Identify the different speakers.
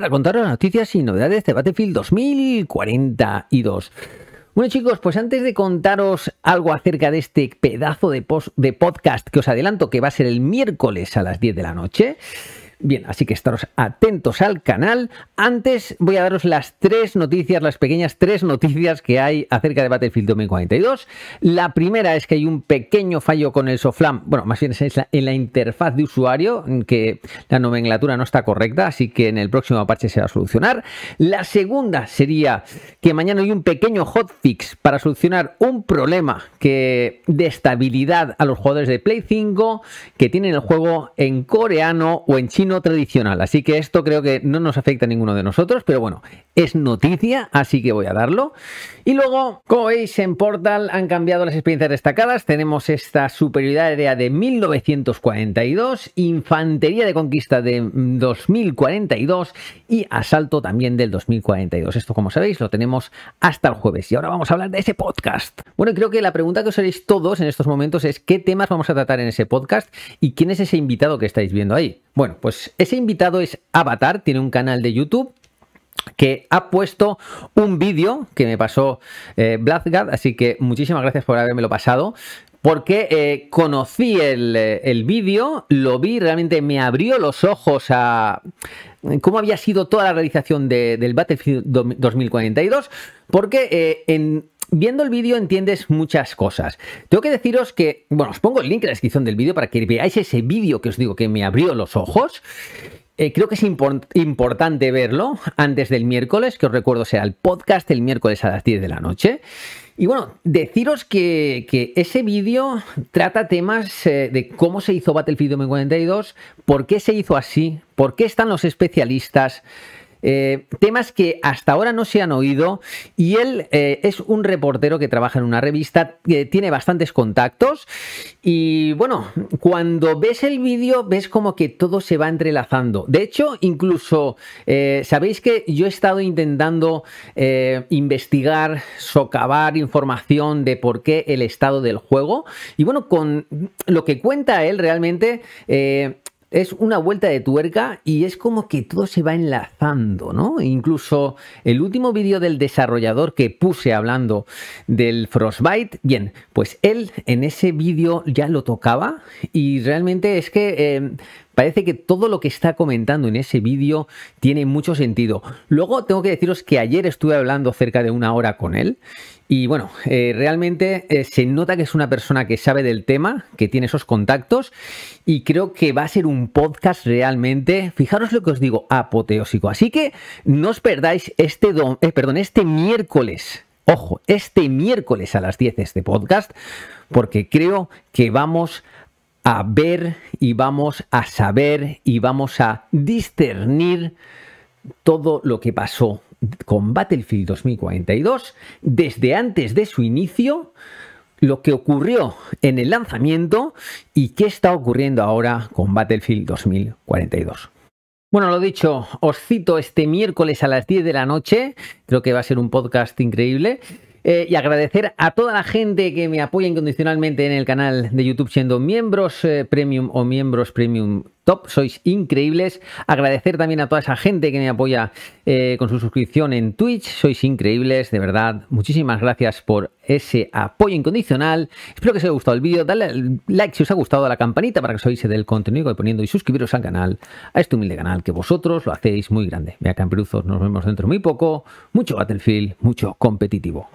Speaker 1: para contaros las noticias y novedades de Battlefield 2042. Bueno chicos, pues antes de contaros algo acerca de este pedazo de, de podcast que os adelanto que va a ser el miércoles a las 10 de la noche, Bien, así que estaros atentos al canal. Antes voy a daros las tres noticias, las pequeñas tres noticias que hay acerca de Battlefield 2042. La primera es que hay un pequeño fallo con el SOFLAM, bueno, más bien es en la interfaz de usuario, que la nomenclatura no está correcta, así que en el próximo parche se va a solucionar. La segunda sería que mañana hay un pequeño hotfix para solucionar un problema que de estabilidad a los jugadores de Play 5 que tienen el juego en coreano o en chino no tradicional. Así que esto creo que no nos afecta a ninguno de nosotros, pero bueno, es noticia, así que voy a darlo. Y luego, como veis, en Portal han cambiado las experiencias destacadas. Tenemos esta superioridad aérea de 1942, infantería de conquista de 2042 y asalto también del 2042. Esto, como sabéis, lo tenemos hasta el jueves. Y ahora vamos a hablar de ese podcast. Bueno, creo que la pregunta que os haréis todos en estos momentos es qué temas vamos a tratar en ese podcast y quién es ese invitado que estáis viendo ahí. Bueno, pues pues ese invitado es Avatar, tiene un canal de YouTube que ha puesto un vídeo que me pasó eh, así que muchísimas gracias por haberme lo pasado. Porque eh, conocí eh, el, vídeo, lo vi, realmente me abrió los ojos a cómo había sido toda la realización del Battlefield 2042, porque eh, en Viendo el vídeo entiendes muchas cosas. Tengo que deciros que, bueno, os pongo el link en la descripción del vídeo para que veáis ese vídeo que os digo que me abrió los ojos. Eh, creo que es importante verlo antes del miércoles, que os recuerdo será el podcast el miércoles a las 10 de la noche. Y bueno, deciros que, ese vídeo trata temas eh, de cómo se hizo Battlefield 2042, por qué se hizo así, por qué están los especialistas, eh, temas que hasta ahora no se han oído y él eh, es un reportero que trabaja en una revista, que eh, tiene bastantes contactos y bueno, cuando ves el vídeo ves como que todo se va entrelazando. De hecho, incluso, sabéis que yo he estado intentando investigar, socavar información de por qué el estado del juego y bueno, con lo que cuenta él realmente es una vuelta de tuerca y es como que todo se va enlazando, ¿no? Incluso el último vídeo del desarrollador que puse hablando del Frostbite, bien, pues él en ese vídeo ya lo tocaba y realmente es que eh, Parece que todo lo que está comentando en ese vídeo tiene mucho sentido. Luego tengo que deciros que ayer estuve hablando cerca de una hora con él y bueno, eh, realmente eh, se nota que es una persona que sabe del tema, que tiene esos contactos y creo que va a ser un podcast realmente, fijaros lo que os digo, apoteósico. Así que no os perdáis este, eh, perdón, este miércoles. Ojo, este miércoles a las 10 este podcast, porque creo que vamos a ver y vamos a saber y vamos a discernir todo lo que pasó con Battlefield 2042 desde antes de su inicio, lo que ocurrió en el lanzamiento y qué está ocurriendo ahora con Battlefield 2042. Bueno, lo dicho, os cito este miércoles a las 10 de la noche, creo que va a ser un podcast increíble. Eh, y agradecer a toda la gente que me apoya incondicionalmente en el canal de YouTube siendo miembros eh, premium o miembros premium top. Sois increíbles. Agradecer también a toda esa gente que me apoya eh, con su suscripción en Twitch. Sois increíbles, de verdad. Muchísimas gracias por ese apoyo incondicional. Espero que os haya gustado el vídeo. Dale like si os ha gustado, a la campanita para que sois del contenido que voy poniendo y suscribiros al canal, a este humilde canal que vosotros lo hacéis muy grande. Vea Camperuzos, nos vemos dentro muy poco. Mucho Battlefield, mucho competitivo.